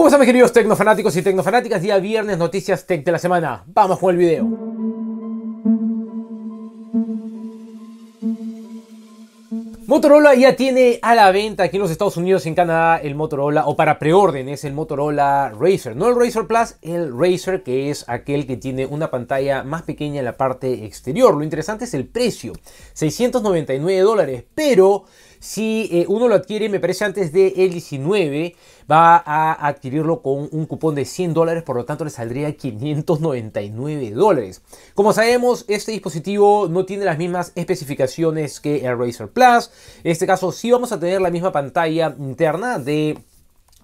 ¿Cómo están mis queridos tecnofanáticos y tecnofanáticas? Día viernes, noticias tech de la semana. Vamos con el video. Motorola ya tiene a la venta aquí en los Estados Unidos, y en Canadá, el Motorola, o para preorden es el Motorola Racer. No el Racer Plus, el Racer, que es aquel que tiene una pantalla más pequeña en la parte exterior. Lo interesante es el precio, 699 dólares, pero si eh, uno lo adquiere, me parece antes del 19, va a adquirirlo con un cupón de 100 dólares, por lo tanto le saldría 599 dólares. Como sabemos, este dispositivo no tiene las mismas especificaciones que el Razer Plus. En este caso, sí vamos a tener la misma pantalla interna de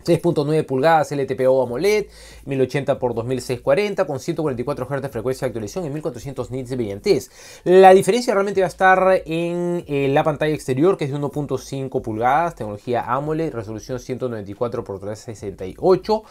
6.9 pulgadas LTPO AMOLED, 1080x2640 con 144 Hz de frecuencia de actualización y 1400 nits de brillantez. La diferencia realmente va a estar en eh, la pantalla exterior que es de 1.5 pulgadas, tecnología AMOLED, resolución 194x368,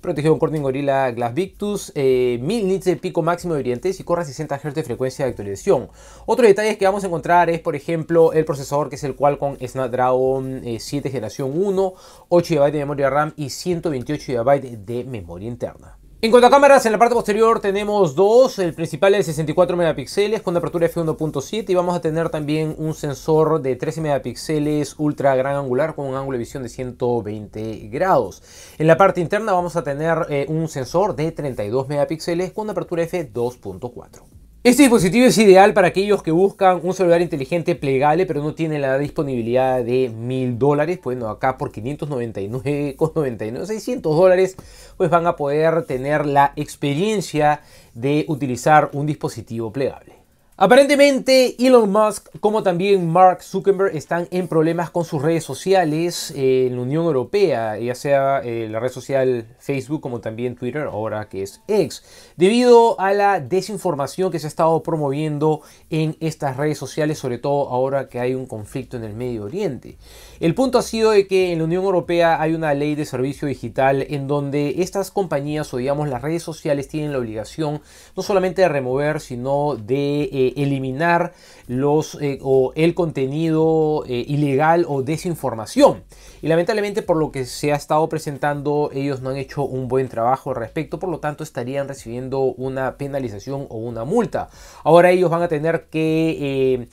protegido con Corning Gorilla Glass Victus, 1000 eh, nits de pico máximo de brillantez y corre 60 Hz de frecuencia de actualización. otro detalle que vamos a encontrar es por ejemplo el procesador que es el Qualcomm Snapdragon 7 eh, generación 1, 8 GB de memoria RAM y 128 GB de memoria interna. En cuanto a cámaras, en la parte posterior tenemos dos, el principal es de 64 megapíxeles con apertura f1.7 y vamos a tener también un sensor de 13 megapíxeles ultra gran angular con un ángulo de visión de 120 grados. En la parte interna vamos a tener eh, un sensor de 32 megapíxeles con apertura f2.4. Este dispositivo es ideal para aquellos que buscan un celular inteligente plegable pero no tienen la disponibilidad de 1000 dólares. Bueno, acá por 599,99, 600 dólares, pues van a poder tener la experiencia de utilizar un dispositivo plegable. Aparentemente Elon Musk como también Mark Zuckerberg están en problemas con sus redes sociales eh, en la Unión Europea, ya sea eh, la red social Facebook como también Twitter, ahora que es X, debido a la desinformación que se ha estado promoviendo en estas redes sociales, sobre todo ahora que hay un conflicto en el Medio Oriente. El punto ha sido de que en la Unión Europea hay una ley de servicio digital en donde estas compañías o digamos las redes sociales tienen la obligación no solamente de remover sino de eh, eliminar los eh, o el contenido eh, ilegal o desinformación. Y lamentablemente por lo que se ha estado presentando ellos no han hecho un buen trabajo al respecto, por lo tanto estarían recibiendo una penalización o una multa. Ahora ellos van a tener que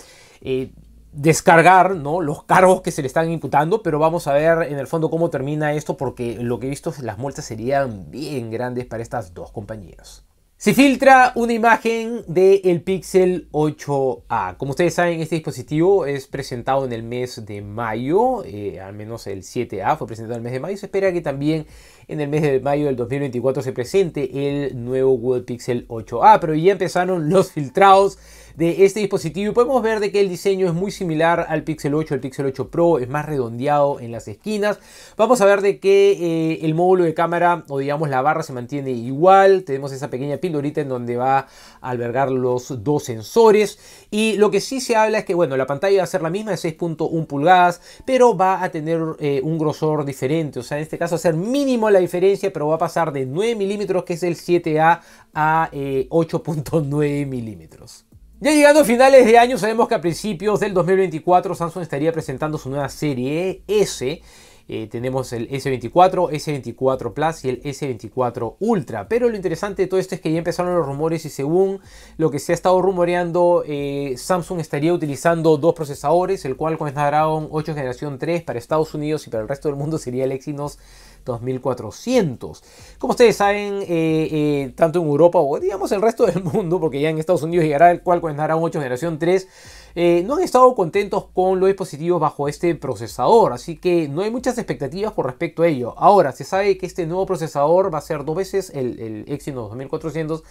descargar ¿no? los cargos que se le están imputando, pero vamos a ver en el fondo cómo termina esto, porque lo que he visto las multas serían bien grandes para estas dos compañías. Se filtra una imagen del Pixel 8a. Como ustedes saben, este dispositivo es presentado en el mes de mayo, eh, al menos el 7a fue presentado en el mes de mayo. Se espera que también en el mes de mayo del 2024 se presente el nuevo Google Pixel 8a, pero ya empezaron los filtrados de este dispositivo y podemos ver de que el diseño es muy similar al Pixel 8, el Pixel 8 Pro es más redondeado en las esquinas. Vamos a ver de que eh, el módulo de cámara o digamos la barra se mantiene igual, tenemos esa pequeña pildorita en donde va a albergar los dos sensores y lo que sí se habla es que bueno, la pantalla va a ser la misma de 6.1 pulgadas, pero va a tener eh, un grosor diferente, o sea, en este caso va a ser mínimo la diferencia, pero va a pasar de 9 milímetros, que es el 7A, a 8.9 eh, milímetros. Ya llegando a finales de año, sabemos que a principios del 2024 Samsung estaría presentando su nueva serie S. Eh, tenemos el S24, S24 Plus y el S24 Ultra. Pero lo interesante de todo esto es que ya empezaron los rumores y según lo que se ha estado rumoreando, eh, Samsung estaría utilizando dos procesadores, el cual con Snapdragon 8 generación 3 para Estados Unidos y para el resto del mundo sería el Exynos 2400. Como ustedes saben, eh, eh, tanto en Europa o digamos el resto del mundo, porque ya en Estados Unidos llegará el Qualcomm Snapdragon 8 generación 3, eh, no han estado contentos con los dispositivos bajo este procesador, así que no hay muchas expectativas Por respecto a ello. Ahora, se sabe que este nuevo procesador va a ser dos veces el, el Exynos 2400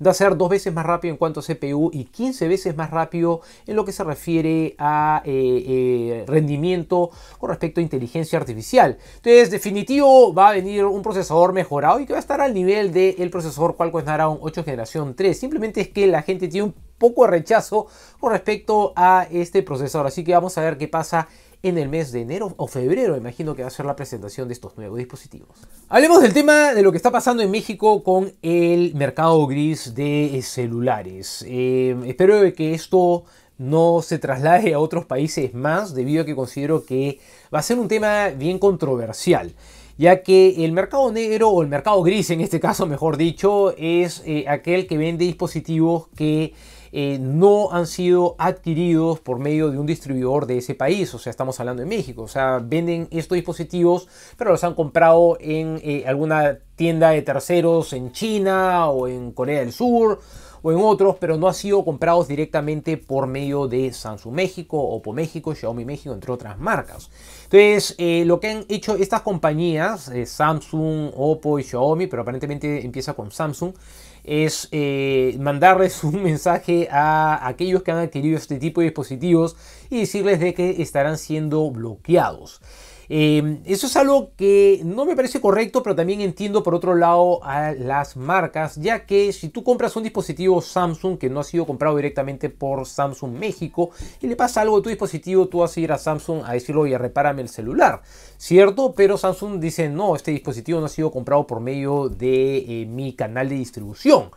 de ser dos veces más rápido en cuanto a CPU y 15 veces más rápido en lo que se refiere a eh, eh, rendimiento con respecto a inteligencia artificial. Entonces, definitivo va a venir un procesador mejorado y que va a estar al nivel del procesador Qualcomm Snapdragon 8 generación 3. Simplemente es que la gente tiene un poco de rechazo con respecto a este procesador. Así que vamos a ver qué pasa en el mes de enero o febrero, imagino que va a ser la presentación de estos nuevos dispositivos. Hablemos del tema de lo que está pasando en México con el mercado gris de eh, celulares. Eh, espero que esto no se traslade a otros países más, debido a que considero que va a ser un tema bien controversial, ya que el mercado negro o el mercado gris en este caso, mejor dicho, es eh, aquel que vende dispositivos que eh, no han sido adquiridos por medio de un distribuidor de ese país, o sea, estamos hablando de México, o sea, venden estos dispositivos, pero los han comprado en eh, alguna tienda de terceros en China o en Corea del Sur o en otros, pero no han sido comprados directamente por medio de Samsung México, Oppo México, Xiaomi México, entre otras marcas. Entonces, eh, lo que han hecho estas compañías, Samsung, Oppo y Xiaomi, pero aparentemente empieza con Samsung, es eh, mandarles un mensaje a aquellos que han adquirido este tipo de dispositivos y decirles de que estarán siendo bloqueados. Em, eso es algo que no me parece correcto, pero también entiendo por otro lado a las marcas, ya que si tú compras un dispositivo Samsung que no ha sido comprado directamente por Samsung México y le pasa algo a tu dispositivo, tú vas a ir a Samsung a decirlo, a repárame el celular, ¿cierto? Pero Samsung dice, no, este dispositivo no ha sido comprado por medio de eh, mi canal de distribución.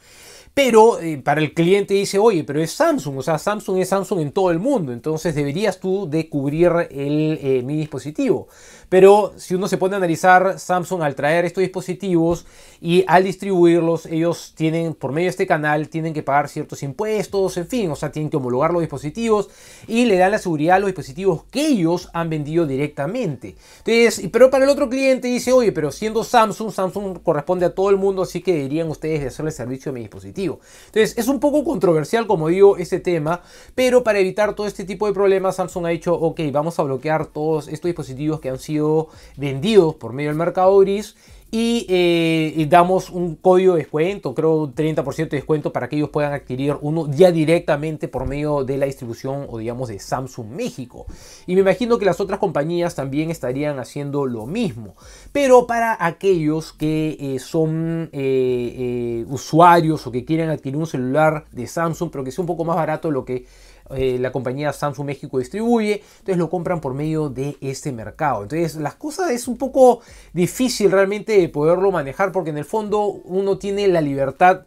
Pero eh, para el cliente dice, oye, pero es Samsung, o sea, Samsung es Samsung en todo el mundo, entonces deberías tú de cubrir eh, mi dispositivo. Pero si uno se pone a analizar, Samsung al traer estos dispositivos y al distribuirlos, ellos tienen, por medio de este canal, tienen que pagar ciertos impuestos, en fin, o sea, tienen que homologar los dispositivos y le dan la seguridad a los dispositivos que ellos han vendido directamente. Entonces, pero para el otro cliente dice, oye, pero siendo Samsung, Samsung corresponde a todo el mundo, así que deberían ustedes de hacerle servicio a mi dispositivo. Entonces, es un poco controversial, como digo, ese tema, pero para evitar todo este tipo de problemas, Samsung ha dicho, ok, vamos a bloquear todos estos dispositivos que han sido vendidos por medio del mercado gris eh, y, damos un código de descuento, creo un 30% de descuento para que ellos puedan adquirir uno ya directamente por medio de la distribución o digamos de Samsung México. Y me imagino que las otras compañías también estarían haciendo lo mismo. Pero para aquellos que eh, son eh, usuarios o que quieren adquirir un celular de Samsung, pero que sea un poco más barato lo que eh, la compañía Samsung México distribuye, entonces lo compran por medio de este mercado. Entonces las cosas es un poco difícil realmente de poderlo manejar porque en el fondo uno tiene la libertad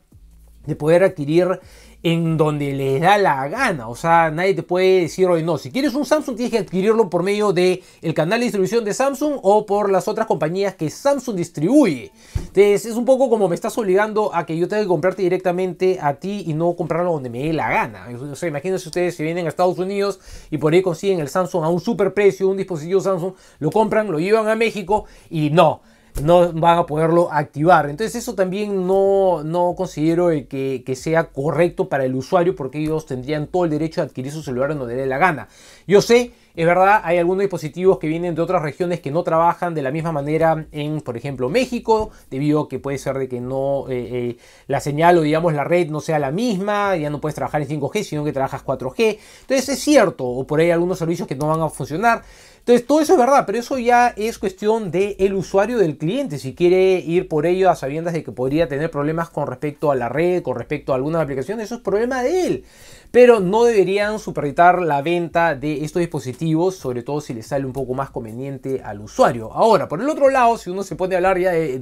de poder adquirir en donde le da la gana. O sea, nadie te puede decir hoy no. Si quieres un Samsung, tienes que adquirirlo por medio del el canal de distribución de Samsung o por las otras compañías que Samsung distribuye. Entonces, es un poco como me estás obligando a que yo tenga que comprarte directamente a ti y no comprarlo donde me dé la gana. O sea, imagínense ustedes si vienen a Estados Unidos y por ahí consiguen el Samsung a un super precio, un dispositivo Samsung, lo compran, lo llevan a México y no no van a poderlo activar. Entonces eso también no, no considero que, que, sea correcto para el usuario porque ellos tendrían todo el derecho de adquirir su celular en donde le dé la gana. Yo sé, es verdad, hay algunos dispositivos que vienen de otras regiones que no trabajan de la misma manera en, por ejemplo, México, debido a que puede ser de que no eh, eh, la señal o digamos la red no sea la misma, ya no puedes trabajar en 5G, sino que trabajas 4G. Entonces es cierto, o por ahí algunos servicios que no van a funcionar. Entonces, todo eso es verdad, pero eso ya es cuestión del usuario, del cliente, si quiere ir por ello a sabiendas de que podría tener problemas con respecto a la red, con respecto a algunas aplicaciones, eso es problema de él. Pero no deberían supeditar la venta de estos dispositivos, sobre todo si le sale un poco más conveniente al usuario. Ahora, por el otro lado, si uno se pone a hablar ya de,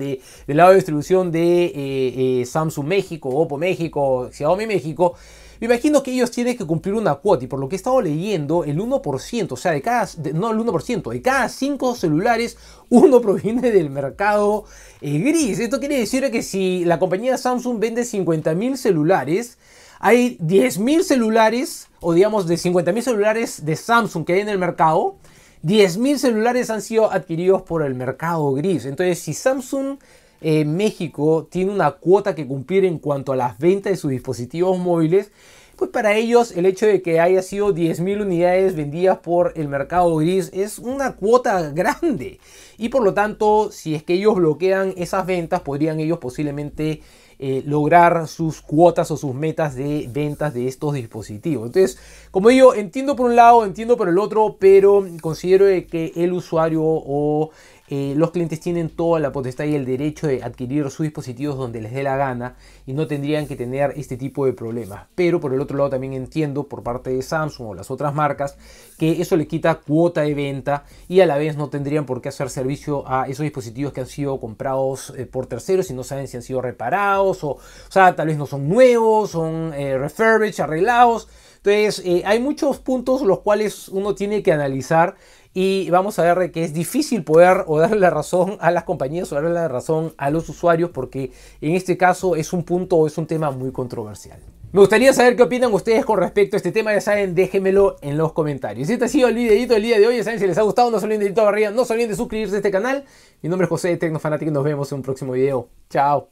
del lado de distribución de eh, eh, Samsung México, Oppo México, Xiaomi México, me imagino que ellos tienen que cumplir una cuota y por lo que he estado leyendo, el 1%, o sea, de cada, no el 1%, de cada 5 celulares, uno proviene del mercado eh, gris. Esto quiere decir que si la compañía Samsung vende 50.000 celulares, hay 10.000 celulares, o digamos de 50.000 celulares de Samsung que hay en el mercado, 10.000 celulares han sido adquiridos por el mercado gris. Entonces, si Samsung eh, México tiene una cuota que cumplir en cuanto a las ventas de sus dispositivos móviles, pues para ellos el hecho de que haya sido 10.000 unidades vendidas por el mercado gris es una cuota grande. Y por lo tanto, si es que ellos bloquean esas ventas, podrían ellos posiblemente eh, lograr sus cuotas o sus metas de ventas de estos dispositivos. Entonces, como digo, entiendo por un lado, entiendo por el otro, pero considero que el usuario o eh, los clientes tienen toda la potestad y el derecho de adquirir sus dispositivos donde les dé la gana y no tendrían que tener este tipo de problemas. Pero por el otro lado también entiendo por parte de Samsung o las otras marcas que eso le quita cuota de venta y a la vez no tendrían por qué hacer servicio a esos dispositivos que han sido comprados eh, por terceros y no saben si han sido reparados o, sea, tal vez no son nuevos, son eh, refurbished, arreglados. Entonces, hay muchos puntos los cuales uno tiene que analizar y vamos a ver que es difícil poder o darle la razón a las compañías o darle la razón a los usuarios porque en este caso es un punto o es un tema muy controversial. Me gustaría saber qué opinan ustedes con respecto a este tema, ya saben, déjenmelo en los comentarios. Si este ha sido el videito del día de hoy, ya saben, si les ha gustado, no se olviden de ir todo arriba, no se olviden de suscribirse a este canal. Mi nombre es José de Tecnofanatic, nos vemos en un próximo video. Chao.